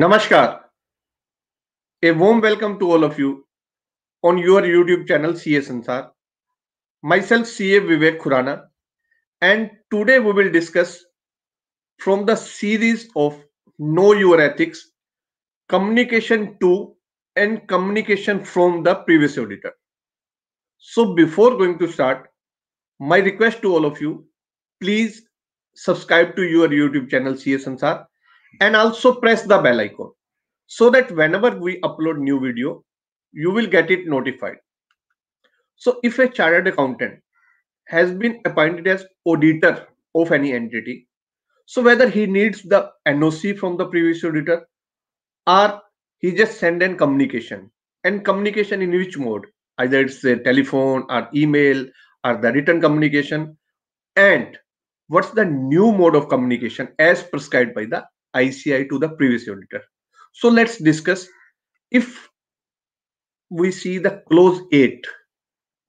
Namaskar. A warm welcome to all of you on your YouTube channel CA Sansar. Myself CA Vivek Khurana and today we will discuss from the series of Know Your Ethics, Communication to and Communication from the Previous Auditor. So before going to start, my request to all of you, please subscribe to your YouTube channel CA Sansar and also press the bell icon so that whenever we upload new video you will get it notified so if a chartered accountant has been appointed as auditor of any entity so whether he needs the noc from the previous auditor or he just send in communication and communication in which mode either it's a telephone or email or the written communication and what's the new mode of communication as prescribed by the ICI to the previous auditor. So let's discuss if we see the clause 8,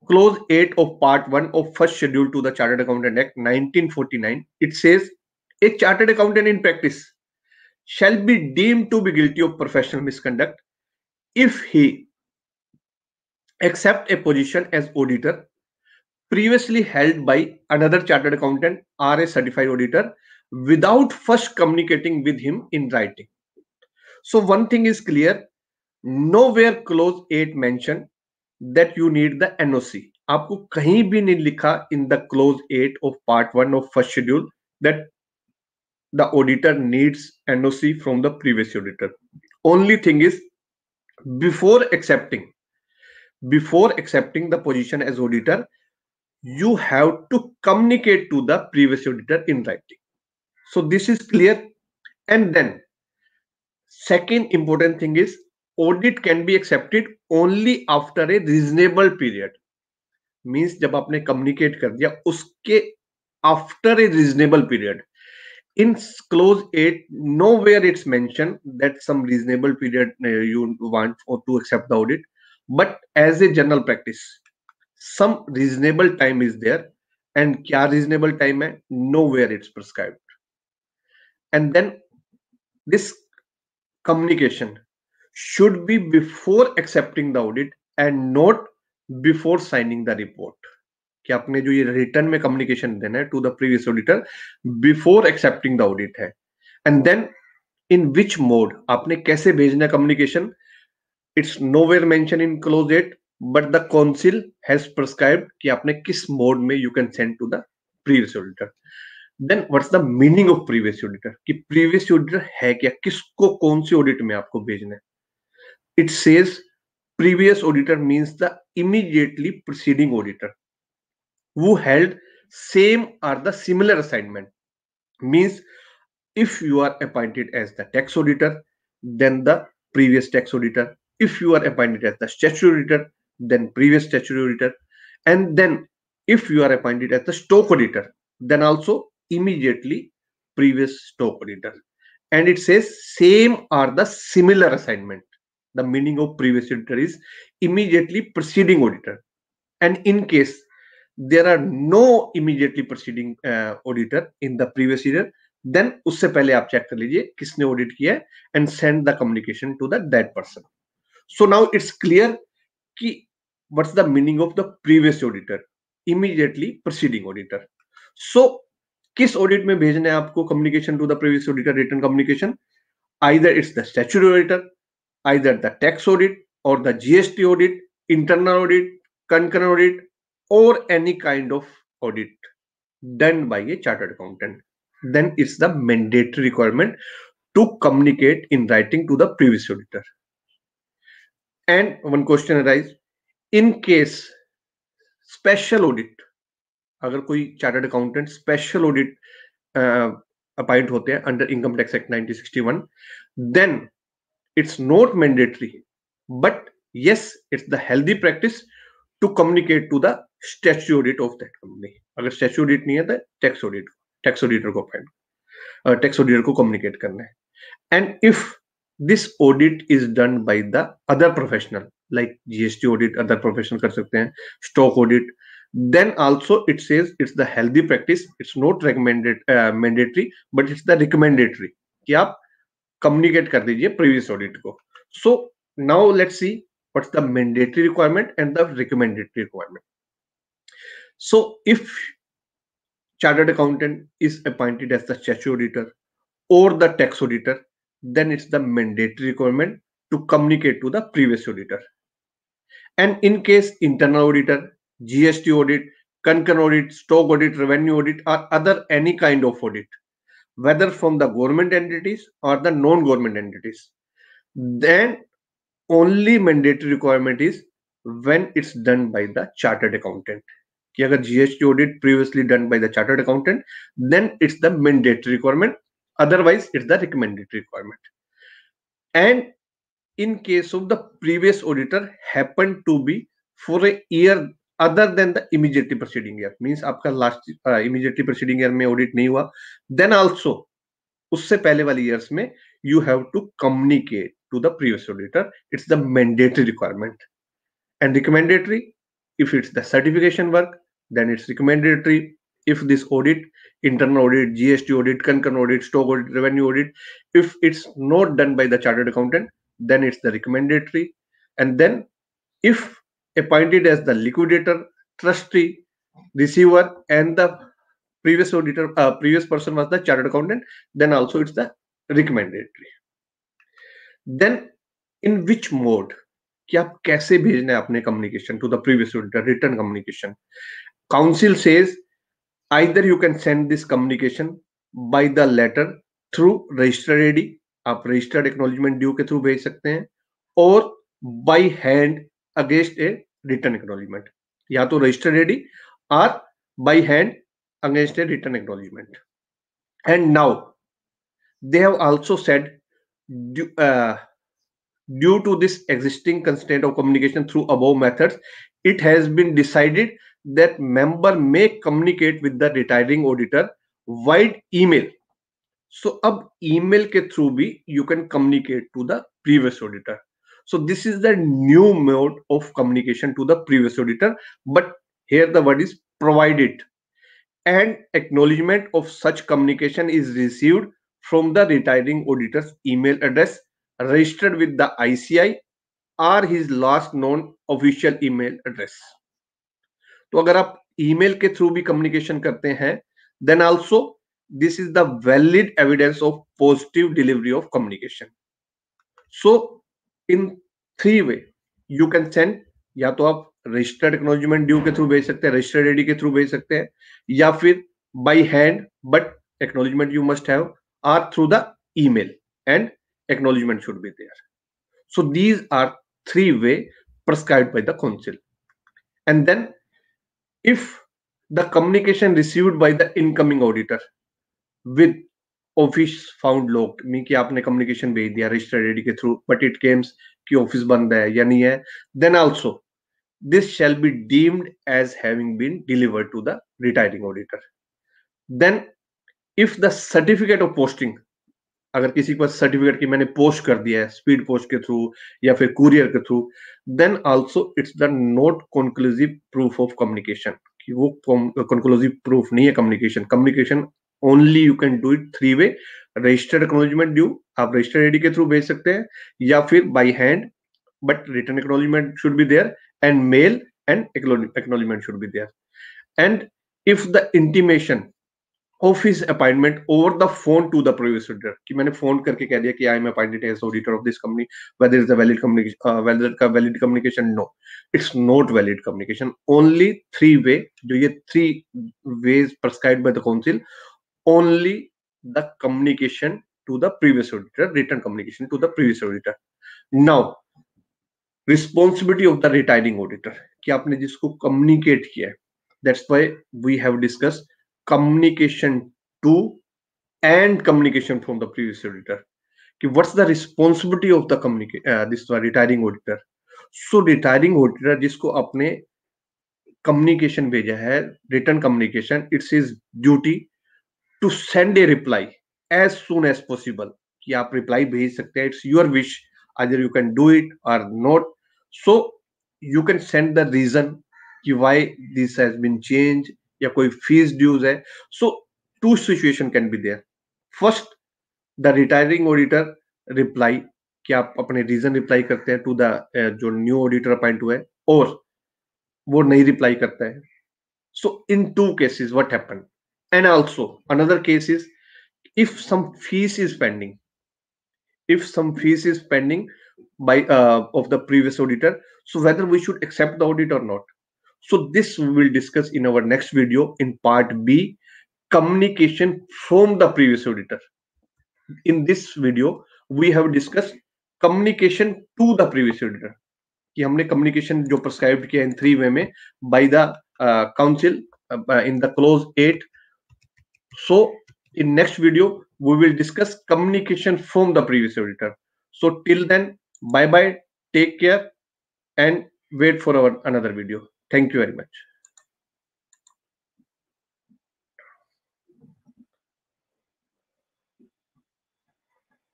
clause 8 of part 1 of first schedule to the Chartered Accountant Act 1949, it says a chartered accountant in practice shall be deemed to be guilty of professional misconduct if he accept a position as auditor previously held by another chartered accountant or a certified auditor without first communicating with him in writing. So, one thing is clear nowhere clause 8 mentioned that you need the NOC. Aapko kahin bhi nahi likha in the clause 8 of part 1 of first schedule that the auditor needs NOC from the previous auditor. Only thing is before accepting before accepting the position as auditor you have to communicate to the previous auditor in writing so this is clear and then second important thing is audit can be accepted only after a reasonable period means जब आपने communicate कर दिया uske after a reasonable period in clause 8 nowhere it's mentioned that some reasonable period uh, you want or to accept the audit but as a general practice some reasonable time is there and kya reasonable time hai nowhere it's prescribed and then this communication should be before accepting the audit and not before signing the report कि आपने जो ये return में communication देना है to the previous auditor before accepting the audit है and then in which mode आपने कैसे भेजना communication it's nowhere mention in close date but the council has prescribe कि आपने किस मोड में you can send to the previous auditor Then what's the meaning of previous auditor? कि previous auditor है क्या किसको कौन से ऑडिट में आपको भेजना है it says previous auditor means the who held same or the similar assignment means if you are appointed as the tax auditor then the previous tax auditor if you are appointed as the statutory auditor then previous statutory auditor and then if you are appointed as the stock auditor then also immediately previous stock editor and it says same are the similar assignment the meaning of previous editor is immediately preceding auditor and in case there are no immediately preceding uh, auditor in the previous year then usse pehle aap check kar lijiye kisne audit kiya and send the communication to the dead person so now it's clear ki what's the meaning of the previous auditor immediately preceding auditor so किस audit में भेजना है आपको communication to the previous auditor return communication either it's the statutory auditor either the tax audit और the GST audit internal audit concurrent audit और any kind of audit done by a chartered accountant then it's the mandatory requirement to communicate in writing to the previous auditor and one question in case special audit अगर कोई chartered accountant special audit appoint होते हैं under income tax act 1961 then it's not mandatory but yes it's the healthy practice to communicate to the statue audit of that company अगर statue audit नहीं है तो tax audit tax auditor को appoint tax auditor को communicate करना है and if this audit is done by the other professional like GST audit other professional कर सकते हैं stock audit then also it says it's the healthy practice it's not recommended uh, mandatory but it's the recommendatory कि आप communicate कर दीजिए previous audit so now let's see what's the mandatory requirement and the recommendatory requirement so if chartered accountant is appointed as the statutory auditor or the tax auditor then it's the mandatory requirement to communicate to the previous auditor and in case internal auditor GST audit, Kankan audit, stock audit, revenue audit, or other any kind of audit, whether from the government entities or the non-government entities. Then only mandatory requirement is when it's done by the chartered accountant. कि अगर GST audit previously done by the chartered accountant then it's the mandatory requirement otherwise it's the recommended requirement and in case of the previous auditor happened to be for a year other than the immediately proceeding year means आपका last immediately proceeding year में audit नहीं हुआ then also उससे पहले वाली years में you have to communicate to the previous auditor it's the mandatory requirement and recommendatory if it's the certification work then it's recommendatory if this audit internal audit gst audit can audit stock audit revenue audit if it's not done by the chartered accountant then it's the recommendatory and then if appointed as the liquidator, trustee, receiver, and the previous auditor, uh, previous person was the chartered accountant. Then also it's the recommendatory. Then in which mode? कि आप कैसे भेजना है अपने communication to the previous auditor return communication council says either you can send this communication by the letter through registered AD आप registered acknowledgement due के through भेज सकते हैं और by hand against a return acknowledgement या तो register ready or by hand against a return acknowledgement and now they have also said due to this existing constant of communication through above methods it has been decided that member may communicate with the retiring auditor vide email so अब email के through भी you can communicate to the previous auditor So this is the new mode of communication to the previous auditor. But here the word is provided and acknowledgement of such communication is received from the retiring auditor's email address registered with the ICI or his last known official email address. तो अगर आप email के through भी communication करते हैं then also this is the valid evidence of positive delivery of communication so in three way you can send या तो आप रजिस्टर्ड एक्नोलॉजमेंट ड्यू के थ्रू भेज सकते हैं रजिस्टर्ड आईडी के थ्रू भेज सकते हैं या फिर by hand but acknowledgement you must have or through the mail and acknowledgement should be there so these are three way prescribe by the council and then if the communication received by the incoming auditor with office found lock mean कि आपने communication भेज दिया register ID के through but it comes कि office बंद है या नहीं है then also this shall be deemed as having been delivered to the retiring auditor then if the certificate of posting अगर किसी के पास सर्टिफिकेट की मैंने पोस्ट कर दिया है स्पीड पोस्ट के थ्रू या फिर कुरियर के through then also it's the not conclusive proof of communication कि वो कंक्लूसिव प्रूफ नहीं है communication communication only you can do it three way registered acknowledgement due आप रजिस्टर्ड आईडी के थ्रू भेज सकते हैं या फिर by hand but return acknowledgement should be there and mail and acknowledgement should be there and if the intimation of his appointment over the phone to the previous auditor कि मैंने phone करके कह दिया कि I am appointed as auditor of this company whether is a valid communication whether का valid communication no it's not valid communication only three way जो ये three ways prescribe by the council only the communication to the previous auditor, written communication to the previous auditor. Now, responsibility of the retiring auditor कि आपने जिसको communicate किया है, that's why we have discussed communication to and communication from the previous auditor. कि what's the responsibility of the communicate uh, this retiring auditor? So retiring auditor जिसको आपने communication भेजा है, written communication, it's his duty to send a reply as soon as possible कि आप reply भेज सकते हैं it's your wish other you can do it और not so you can send the reason कि why this has been change या कोई fees dues है so two situation can be there first the retiring auditor reply कि आप अपने रीजन reply करते हैं टू द जो न्यू ऑडिटर अपॉइंट हुआ है और वो नहीं रिप्लाई करता है so in two cases what happened and also another case is if some fees is pending if some fees is pending by uh, of the previous auditor so whether we should accept the audit or not so this we will discuss in our next video in part b communication from the previous auditor in this video we have discussed communication to the previous auditor कि हमने communication जो prescribe किया इन three way में by the council in the close eight so in next video, we will discuss communication from the previous editor. So till then, bye-bye, take care and wait for our another video. Thank you very much.